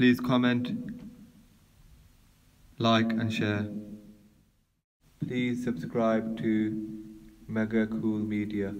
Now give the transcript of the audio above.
Please comment, like and share. Please subscribe to Mega Cool Media.